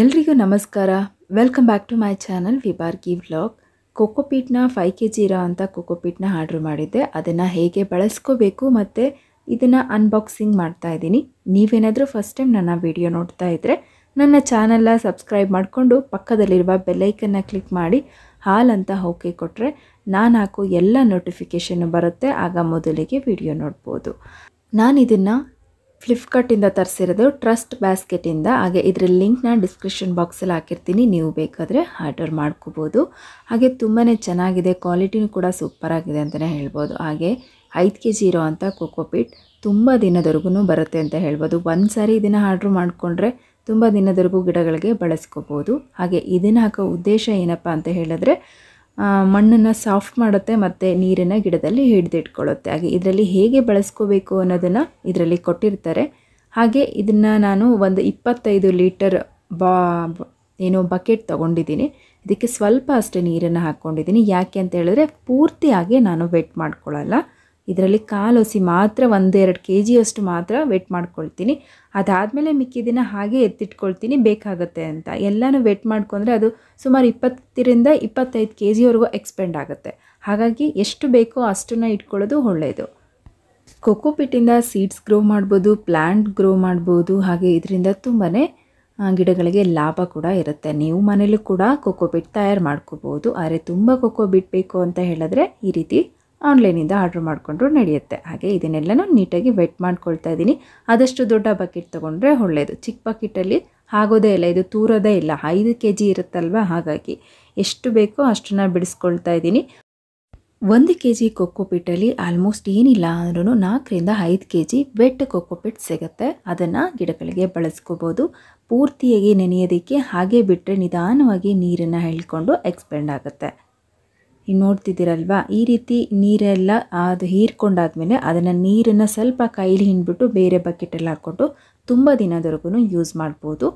ಎಲ್ರಿಗೂ ನಮಸ್ಕಾರ welcome back to my channel Vibargi vlog ಕೋಕೋಪೀಟ್ನ ಫೈ ಕೆ ಜಿ ಇರೋ ಅಂತ ಕೊಕೊಪೀಟ್ನ ಆರ್ಡ್ರ್ ಮಾಡಿದ್ದೆ ಅದನ್ನು ಹೇಗೆ ಬಳಸ್ಕೋಬೇಕು ಮತ್ತು ಇದನ್ನು ಅನ್ಬಾಕ್ಸಿಂಗ್ ಮಾಡ್ತಾ ಇದ್ದೀನಿ ನೀವೇನಾದರೂ ಫಸ್ಟ್ ಟೈಮ್ ನನ್ನ ವಿಡಿಯೋ ನೋಡ್ತಾ ಇದ್ದರೆ ನನ್ನ ಚಾನಲ್ನ ಸಬ್ಸ್ಕ್ರೈಬ್ ಮಾಡಿಕೊಂಡು ಪಕ್ಕದಲ್ಲಿರುವ ಬೆಲ್ಲೈಕನ್ನ ಕ್ಲಿಕ್ ಮಾಡಿ ಹಾಲ್ ಅಂತ ಓಕೆ ಕೊಟ್ಟರೆ ನಾನು ಹಾಕೋ ಎಲ್ಲ ನೋಟಿಫಿಕೇಷನ್ನು ಬರುತ್ತೆ ಆಗ ಮೊದಲಿಗೆ ವಿಡಿಯೋ ನೋಡ್ಬೋದು ನಾನಿದನ್ನು ಫ್ಲಿಪ್ಕಾರ್ಟಿಂದ ತರಿಸಿರೋದು ಟ್ರಸ್ಟ್ ಬ್ಯಾಸ್ಕೆಟಿಂದ ಹಾಗೆ ಇದರ ಲಿಂಕ್ನ ಡಿಸ್ಕ್ರಿಪ್ಷನ್ ಬಾಕ್ಸಲ್ಲಿ ಹಾಕಿರ್ತೀನಿ ನೀವು ಬೇಕಾದರೆ ಆರ್ಡರ್ ಮಾಡ್ಕೋಬೋದು ಹಾಗೆ ತುಂಬಾ ಚೆನ್ನಾಗಿದೆ ಕ್ವಾಲಿಟಿನೂ ಕೂಡ ಸೂಪರಾಗಿದೆ ಅಂತಲೇ ಹೇಳ್ಬೋದು ಹಾಗೆ ಐದು ಕೆ ಜಿ ಇರೋ ಅಂಥ ಕೋಕೋಪಿಟ್ ತುಂಬ ದಿನದವರೆಗೂ ಬರುತ್ತೆ ಅಂತ ಹೇಳ್ಬೋದು ಒಂದು ಸಾರಿ ಇದನ್ನು ಆರ್ಡ್ರ್ ಮಾಡಿಕೊಂಡ್ರೆ ತುಂಬ ದಿನದವರೆಗೂ ಗಿಡಗಳಿಗೆ ಬಳಸ್ಕೋಬೋದು ಹಾಗೆ ಇದನ್ನು ಹಾಕೋ ಉದ್ದೇಶ ಏನಪ್ಪ ಅಂತ ಹೇಳಿದ್ರೆ ಮಣ್ಣನ್ನು ಸಾಫ್ಟ್ ಮಾಡುತ್ತೆ ಮತ್ತು ನೀರನ್ನು ಗಿಡದಲ್ಲಿ ಹಿಡಿದಿಟ್ಕೊಳ್ಳುತ್ತೆ ಹಾಗೆ ಇದರಲ್ಲಿ ಹೇಗೆ ಬಳಸ್ಕೋಬೇಕು ಅನ್ನೋದನ್ನು ಇದರಲ್ಲಿ ಕೊಟ್ಟಿರ್ತಾರೆ ಹಾಗೆ ಇದನ್ನು ನಾನು ಒಂದು ಇಪ್ಪತ್ತೈದು ಲೀಟರ್ ಬಾ ಏನು ಬಕೆಟ್ ತೊಗೊಂಡಿದ್ದೀನಿ ಇದಕ್ಕೆ ಸ್ವಲ್ಪ ಅಷ್ಟೇ ನೀರನ್ನು ಹಾಕ್ಕೊಂಡಿದ್ದೀನಿ ಯಾಕೆ ಅಂತ ಹೇಳಿದ್ರೆ ಪೂರ್ತಿಯಾಗಿ ನಾನು ವೆಟ್ ಮಾಡ್ಕೊಳ್ಳಲ್ಲ ಇದರಲ್ಲಿ ಕಾಲು ಹಸಿ ಮಾತ್ರ ಒಂದೆರಡು ಕೆ ಜಿಯಷ್ಟು ಮಾತ್ರ ವೆಟ್ ಮಾಡ್ಕೊಳ್ತೀನಿ ಅದಾದಮೇಲೆ ಮಿಕ್ಕಿದಿನ ಹಾಗೆ ಎತ್ತಿಟ್ಕೊಳ್ತೀನಿ ಬೇಕಾಗುತ್ತೆ ಅಂತ ಎಲ್ಲನೂ ವೆಟ್ ಮಾಡ್ಕೊಂಡ್ರೆ ಅದು ಸುಮಾರು ಇಪ್ಪತ್ತರಿಂದ ಇಪ್ಪತ್ತೈದು ಕೆ ಜಿವರೆಗೂ ಎಕ್ಸ್ಪೆಂಡ್ ಆಗುತ್ತೆ ಹಾಗಾಗಿ ಎಷ್ಟು ಬೇಕೋ ಅಷ್ಟನ್ನು ಇಟ್ಕೊಳ್ಳೋದು ಒಳ್ಳೆಯದು ಕೊಕ್ಕೋ ಸೀಡ್ಸ್ ಗ್ರೋ ಮಾಡ್ಬೋದು ಪ್ಲ್ಯಾಂಟ್ ಗ್ರೋ ಮಾಡ್ಬೋದು ಹಾಗೆ ಇದರಿಂದ ತುಂಬಾ ಗಿಡಗಳಿಗೆ ಲಾಭ ಕೂಡ ಇರುತ್ತೆ ನೀವು ಮನೇಲೂ ಕೂಡ ಕೊಕ್ಕೋ ತಯಾರು ಮಾಡ್ಕೋಬೋದು ಆದರೆ ತುಂಬ ಕೊಕ್ಕೋ ಬಿಟ್ ಬೇಕು ಅಂತ ಹೇಳಿದ್ರೆ ಈ ರೀತಿ ಆನ್ಲೈನಿಂದ ಆರ್ಡ್ರ್ ಮಾಡಿಕೊಂಡ್ರು ನಡೆಯುತ್ತೆ ಹಾಗೆ ಇದನ್ನೆಲ್ಲನೂ ನೀಟಾಗಿ ವೆಟ್ ಮಾಡ್ಕೊಳ್ತಾ ಇದ್ದೀನಿ ಆದಷ್ಟು ದೊಡ್ಡ ಬಕೆಟ್ ತೊಗೊಂಡ್ರೆ ಒಳ್ಳೆಯದು ಚಿಕ್ಕ ಬಕೆಟಲ್ಲಿ ಆಗೋದೇ ಇಲ್ಲ ಇದು ತೂರೋದೇ ಇಲ್ಲ ಐದು ಕೆ ಜಿ ಇರುತ್ತಲ್ವ ಹಾಗಾಗಿ ಎಷ್ಟು ಬೇಕೋ ಅಷ್ಟನ್ನು ಬಿಡಿಸ್ಕೊಳ್ತಾ ಇದ್ದೀನಿ ಒಂದು ಕೆ ಜಿ ಕೊಕ್ಕೋ ಆಲ್ಮೋಸ್ಟ್ ಏನಿಲ್ಲ ಅಂದ್ರೂ ನಾಲ್ಕರಿಂದ ಐದು ಕೆ ಜಿ ವೆಟ್ ಕೊಕ್ಕೋ ಸಿಗುತ್ತೆ ಅದನ್ನು ಗಿಡಗಳಿಗೆ ಬಳಸ್ಕೋಬೋದು ಪೂರ್ತಿಯಾಗಿ ನೆನೆಯೋದಕ್ಕೆ ಹಾಗೆ ಬಿಟ್ಟರೆ ನಿಧಾನವಾಗಿ ನೀರನ್ನು ಹೇಳ್ಕೊಂಡು ಎಕ್ಸ್ಪೆಂಡ್ ಆಗುತ್ತೆ ನೋಡ್ತಿದ್ದೀರಲ್ವಾ ಈ ರೀತಿ ನೀರೆಲ್ಲ ಅದು ಹೀರ್ಕೊಂಡಾದ್ಮೇಲೆ ಅದನ್ನು ನೀರನ್ನು ಸ್ವಲ್ಪ ಕೈಲಿ ಹಿಂಡ್ಬಿಟ್ಟು ಬೇರೆ ಬಕೆಟಲ್ಲಿ ಹಾಕ್ಕೊಂಡು ತುಂಬ ದಿನದವರೆಗೂ ಯೂಸ್ ಮಾಡ್ಬೋದು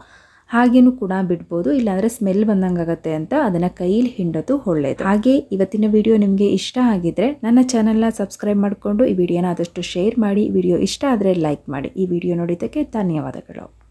ಹಾಗೇನೂ ಕೂಡ ಬಿಡ್ಬೋದು ಇಲ್ಲಾಂದರೆ ಸ್ಮೆಲ್ ಬಂದಂಗೆ ಆಗುತ್ತೆ ಅಂತ ಅದನ್ನು ಕೈಲಿ ಹಿಂಡೋದು ಒಳ್ಳೆಯದು ಹಾಗೆ ಇವತ್ತಿನ ವಿಡಿಯೋ ನಿಮಗೆ ಇಷ್ಟ ಆಗಿದ್ರೆ ನನ್ನ ಚಾನಲ್ನ ಸಬ್ಸ್ಕ್ರೈಬ್ ಮಾಡಿಕೊಂಡು ಈ ವಿಡಿಯೋನ ಆದಷ್ಟು ಶೇರ್ ಮಾಡಿ ವಿಡಿಯೋ ಇಷ್ಟ ಆದರೆ ಲೈಕ್ ಮಾಡಿ ಈ ವಿಡಿಯೋ ನೋಡಿದ್ದಕ್ಕೆ ಧನ್ಯವಾದಗಳು